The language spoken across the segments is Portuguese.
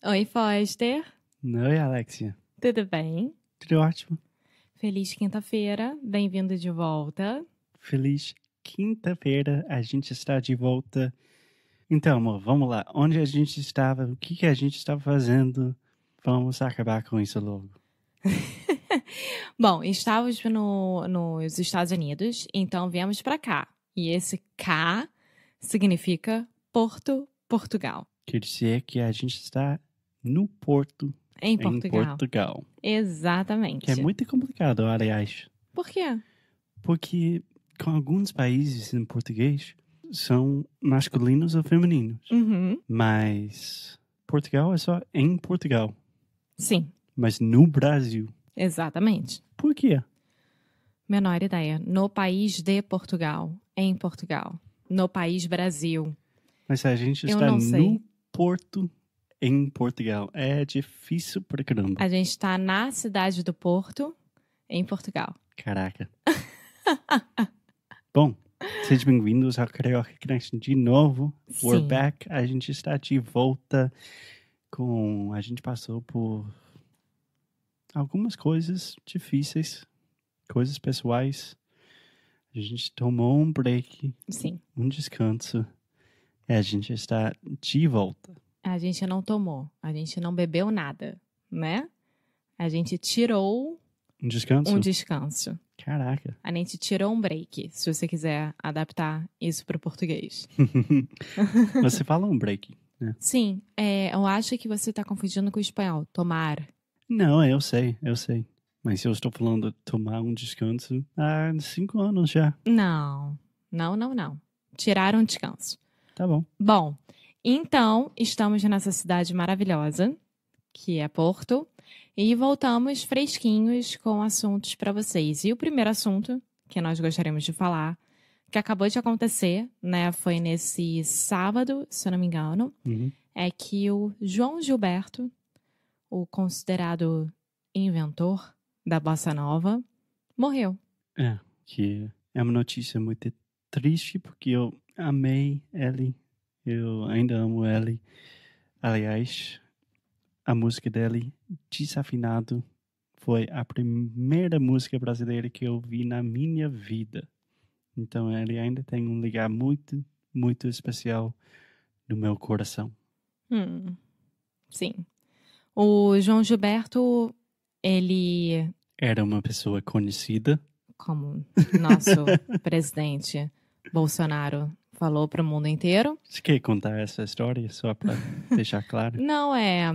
Oi, Foster. Oi, Alexia. Tudo bem? Tudo ótimo. Feliz quinta-feira, bem-vindo de volta. Feliz quinta-feira, a gente está de volta. Então, amor, vamos lá. Onde a gente estava? O que, que a gente estava fazendo? Vamos acabar com isso logo. Bom, estávamos no, nos Estados Unidos, então viemos para cá. E esse K significa Porto, Portugal. Quer dizer que a gente está no Porto. Em Portugal. Em Portugal. Exatamente. Que é muito complicado, aliás. Por quê? Porque com alguns países em português são masculinos ou femininos. Uhum. Mas Portugal é só em Portugal. Sim. Mas no Brasil. Exatamente. Por quê? Menor ideia. No país de Portugal. Em Portugal. No país Brasil. Mas a gente está no Porto em Portugal. É difícil pra caramba. A gente tá na cidade do Porto, em Portugal. Caraca. Bom, sejam bem-vindos ao Carioca Connection de novo. Sim. We're back. A gente está de volta com. A gente passou por algumas coisas difíceis, coisas pessoais. A gente tomou um break, Sim. um descanso. E a gente está de volta. A gente não tomou, a gente não bebeu nada, né? A gente tirou um descanso. Um descanso. Caraca. A gente tirou um break, se você quiser adaptar isso para o português. você fala um break, né? Sim, é, eu acho que você está confundindo com o espanhol, tomar. Não, é, eu sei, eu sei. Mas eu estou falando tomar um descanso há cinco anos já. Não, não, não, não. Tirar um descanso. Tá bom. Bom, então, estamos nessa cidade maravilhosa, que é Porto, e voltamos fresquinhos com assuntos para vocês. E o primeiro assunto que nós gostaríamos de falar, que acabou de acontecer, né? Foi nesse sábado, se eu não me engano, uhum. é que o João Gilberto, o considerado inventor da bossa nova, morreu. É, que é uma notícia muito triste, porque eu amei ele eu ainda amo ele. Aliás, a música dele, Desafinado, foi a primeira música brasileira que eu vi na minha vida. Então ele ainda tem um lugar muito, muito especial no meu coração. Hum, sim. O João Gilberto, ele. Era uma pessoa conhecida. Como nosso presidente Bolsonaro falou para o mundo inteiro. Você quer contar essa história só para deixar claro? Não, é.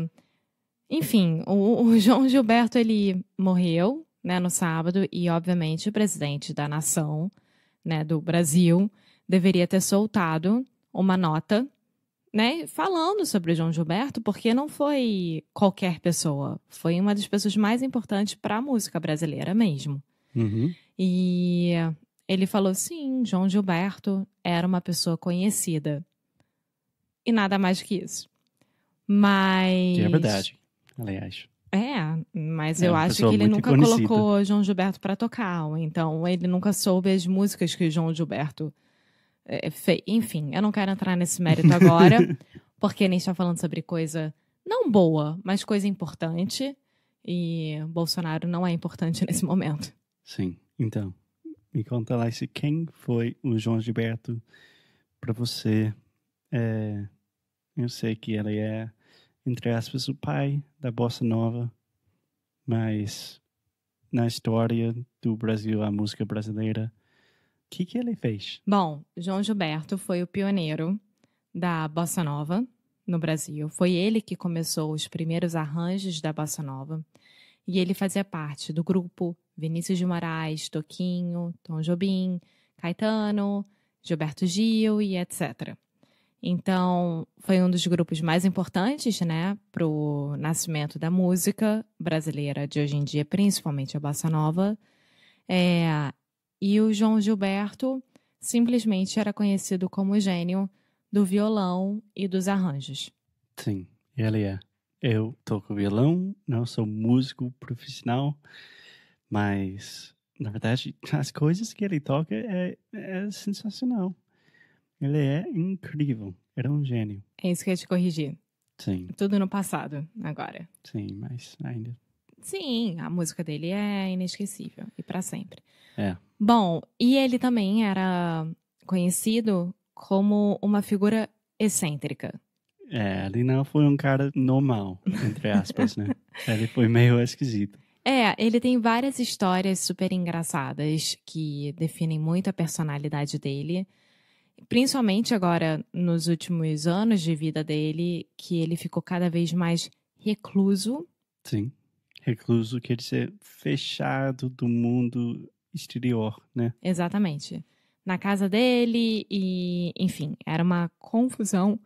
Enfim, o, o, João Gilberto ele morreu né, no sábado e, obviamente, o presidente da nação, né, do Brasil, deveria ter soltado uma nota né, falando sobre o João Gilberto, porque não foi qualquer pessoa, foi uma das pessoas mais importantes para a música brasileira mesmo. Uhum. E ele falou: sim, João Gilberto era uma pessoa conhecida. E nada mais que isso. Mas. Que é verdade, aliás. É, mas é, eu acho que ele nunca conhecida. colocou João Gilberto para tocar, então ele nunca soube as músicas que João Gilberto é, eh, fez. Enfim, eu não quero entrar nesse mérito agora, porque nem está falando sobre coisa não boa, mas coisa importante, e Bolsonaro não é importante nesse momento. Sim, então. Me conta lá se quem foi o João Gilberto para você. É, eu sei que ele é, entre aspas, o pai da bossa nova, mas na história do Brasil, a música brasileira, o que, que ele fez? Bom, João Gilberto foi o pioneiro da bossa nova no Brasil. Foi ele que começou os primeiros arranjos da bossa nova e ele fazia parte do grupo Vinícius de Moraes, Toquinho, Tom Jobim, Caetano, Gilberto Gil e etc. Então, foi um dos grupos mais importantes, né, para o nascimento da música brasileira de hoje em dia, principalmente a bossa nova. É, e o João Gilberto simplesmente era conhecido como gênio do violão e dos arranjos. Sim, ele é. Eu toco violão, não sou músico profissional, mas na verdade as coisas que ele toca é, é sensacional. Ele é incrível, era é um gênio. É isso que eu ia te corrigir. Sim. Tudo no passado, agora. Sim, mas ainda. Sim, a música dele é inesquecível e para sempre. É. Bom, e ele também era conhecido como uma figura excêntrica. É, ele não foi um cara normal, entre aspas, né? ele foi meio esquisito. É, ele tem várias histórias super engraçadas que definem muito a personalidade dele. Principalmente agora, nos últimos anos de vida dele, que ele ficou cada vez mais recluso. Sim. Recluso quer dizer fechado do mundo exterior, né? Exatamente. Na casa dele e, enfim, era uma confusão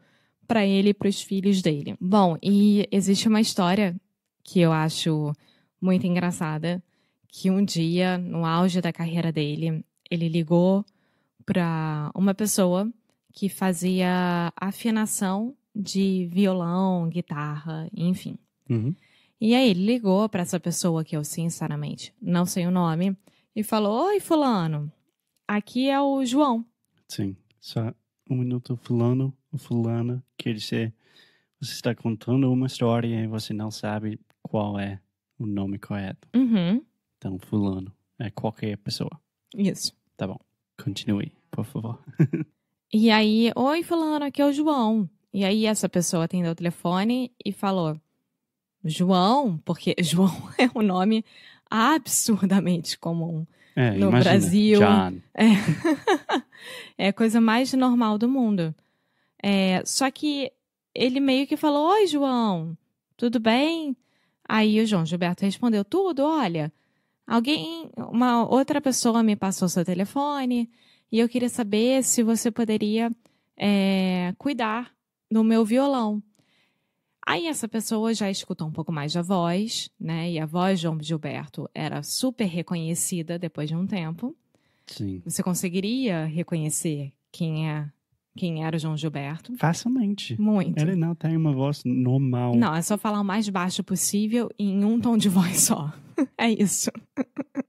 para ele e para os filhos dele. Bom, e existe uma história que eu acho muito engraçada, que um dia, no auge da carreira dele, ele ligou para uma pessoa que fazia afinação de violão, guitarra, enfim. Uhum. E aí ele ligou para essa pessoa que eu sinceramente não sei o nome e falou: "Oi, fulano, aqui é o João." Sim. Só um minuto, fulano fulano quer é dizer você está contando uma história e você não sabe qual é o nome correto. Uhum. Então, fulano é qualquer pessoa. Isso. Tá bom. Continue, por favor. e aí, oi fulano, aqui é o João. E aí essa pessoa atendeu o telefone e falou: "João", porque João é um nome absurdamente comum é, no imagina, Brasil. John. É. é a coisa mais normal do mundo. É, só que ele meio que falou: Oi, João, tudo bem? Aí o João Gilberto respondeu: Tudo, olha. Alguém, uma outra pessoa me passou seu telefone e eu queria saber se você poderia é, cuidar do meu violão. Aí essa pessoa já escutou um pouco mais da voz, né? E a voz de João Gilberto era super reconhecida depois de um tempo. Sim. Você conseguiria reconhecer quem é quem era o João Gilberto. Facilmente. Muito. Ele não tem uma voz normal. Não, é só falar o mais baixo possível em um tom de voz só. é isso.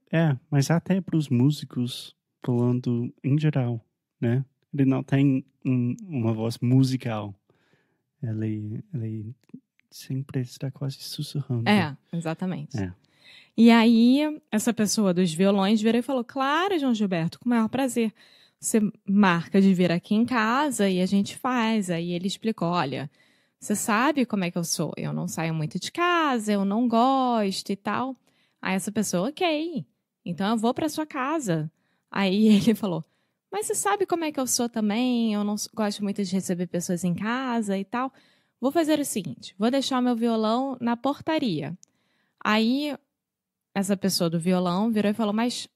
é, mas até para os músicos falando em geral, né? Ele não tem um, uma voz musical. Ele, ele sempre está quase sussurrando. É, exatamente. É. E aí, essa pessoa dos violões virou e falou: Claro, João Gilberto, com o maior prazer você marca de vir aqui em casa e a gente faz. Aí ele explicou: olha, você sabe como é que eu sou? Eu não saio muito de casa, eu não gosto e tal. Aí essa pessoa, ok, então eu vou para sua casa. Aí ele falou: mas você sabe como é que eu sou também? Eu não gosto muito de receber pessoas em casa e tal. Vou fazer o seguinte: vou deixar meu violão na portaria. Aí essa pessoa do violão virou e falou: mas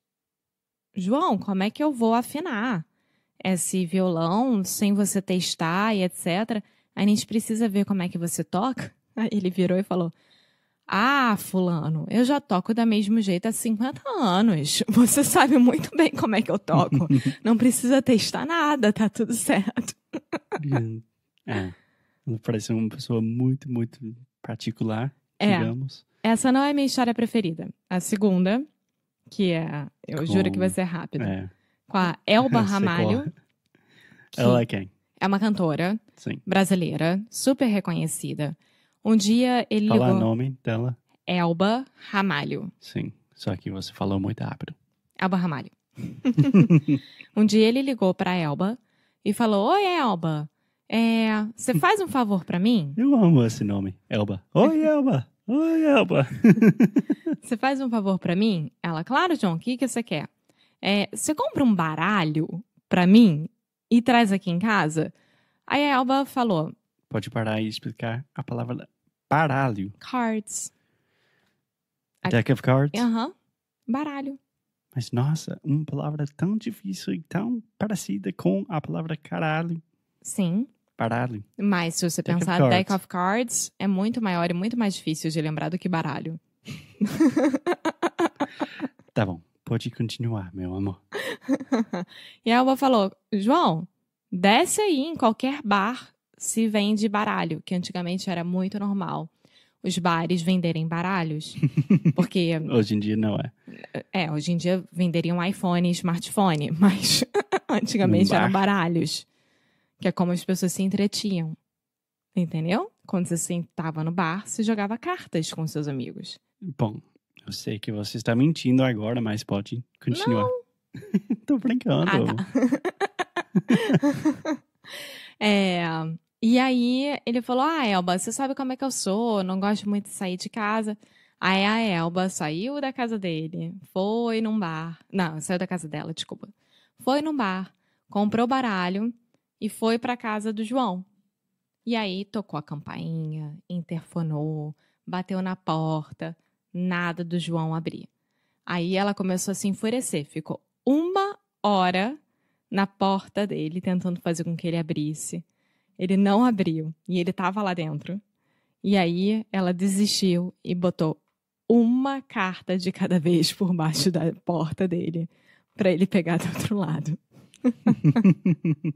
João, como é que eu vou afinar esse violão sem você testar e etc? A gente precisa ver como é que você toca. Aí ele virou e falou: Ah, Fulano, eu já toco da mesmo jeito há 50 anos. Você sabe muito bem como é que eu toco. Não precisa testar nada, tá tudo certo. é. Ela parece uma pessoa muito, muito particular, é. digamos. Essa não é minha história preferida. A segunda que é. Eu com... juro que vai ser rápido. É. Com a Elba Ramalho. Ela é quem? É uma cantora Sim. brasileira, super reconhecida. Um dia ele. Fala ligou... o nome dela? Elba Ramalho. Sim, só que você falou muito rápido. Elba Ramalho. um dia ele ligou pra Elba e falou: Oi, Elba, é, você é... faz um favor pra mim? Eu amo esse nome, Elba. Oi, Elba! Oi, Elba. você faz um favor para mim? Ela, claro, John, o que, que você quer? É, você compra um baralho para mim e traz aqui em casa? Aí a Elba falou. Pode parar e explicar a palavra baralho. Cards. Deck of cards? Aham. Uhum. Baralho. Mas nossa, uma palavra tão difícil e tão parecida com a palavra caralho. Sim baralho. Mas se você deck pensar, of deck of cards é muito maior e muito mais difícil de lembrar do que baralho. tá bom, pode continuar, meu amor. e a Elba falou: João, desce aí em qualquer bar se vende baralho, que antigamente era muito normal. Os bares venderem baralhos. Porque. hoje em dia não é. É, hoje em dia venderiam iPhone e smartphone, mas antigamente eram baralhos que é como as pessoas se entretinham. Entendeu? Quando você sentava no bar, você jogava cartas com seus amigos. Bom, eu sei que você está mentindo agora, mas pode continuar. Estou Tô brincando. Ah, tá. é, e aí ele falou: Ah, Elba, você sabe como é que eu sou, não gosto muito de sair de casa. Aí a Elba saiu da casa dele, foi num bar. Não, saiu da casa dela, desculpa. Foi num bar, comprou baralho e foi para casa do João. E aí tocou a campainha, interfonou, bateu na porta, nada do João abrir. Aí ela começou a se enfurecer, ficou uma hora na porta dele, tentando fazer com que ele abrisse. Ele não abriu e ele estava lá dentro. E aí ela desistiu e botou uma carta de cada vez por baixo da porta dele para ele pegar do outro lado.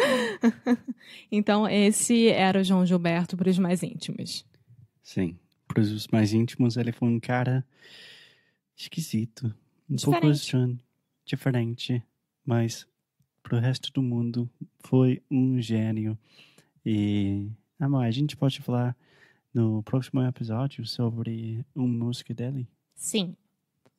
então, esse era o João Gilberto para os mais íntimos. Sim. Para os mais íntimos, ele foi um cara esquisito. Um Diferente. pouco assim, John. Diferente. Mas para o resto do mundo, foi um gênio. E, amor, a gente pode falar no próximo episódio sobre um músico dele? Sim.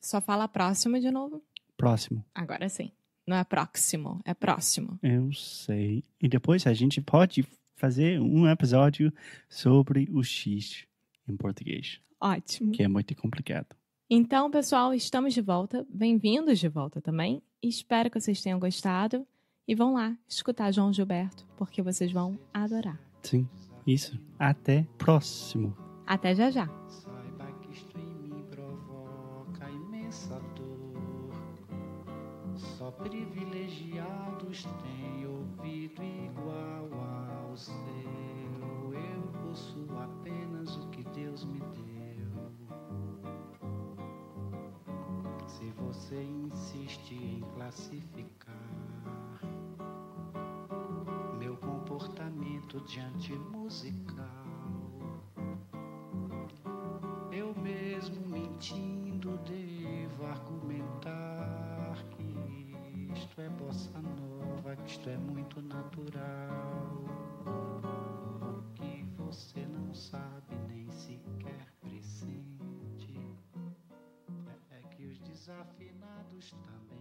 Só fala próximo de novo. Próximo. Agora sim. Não é próximo, é próximo. Eu sei. E depois a gente pode fazer um episódio sobre o X em português. Ótimo. Que é muito complicado. Então, pessoal, estamos de volta. Bem-vindos de volta também. Espero que vocês tenham gostado. E vão lá escutar João Gilberto, porque vocês vão adorar. Sim, isso. Até próximo. Até já já. privilegiados têm ouvido igual ao seu. Eu possuo apenas o que Deus me deu. Se você insiste em classificar meu comportamento diante música é bossa nova, que isto é muito natural. Que você não sabe nem sequer presente É, é que os desafinados também.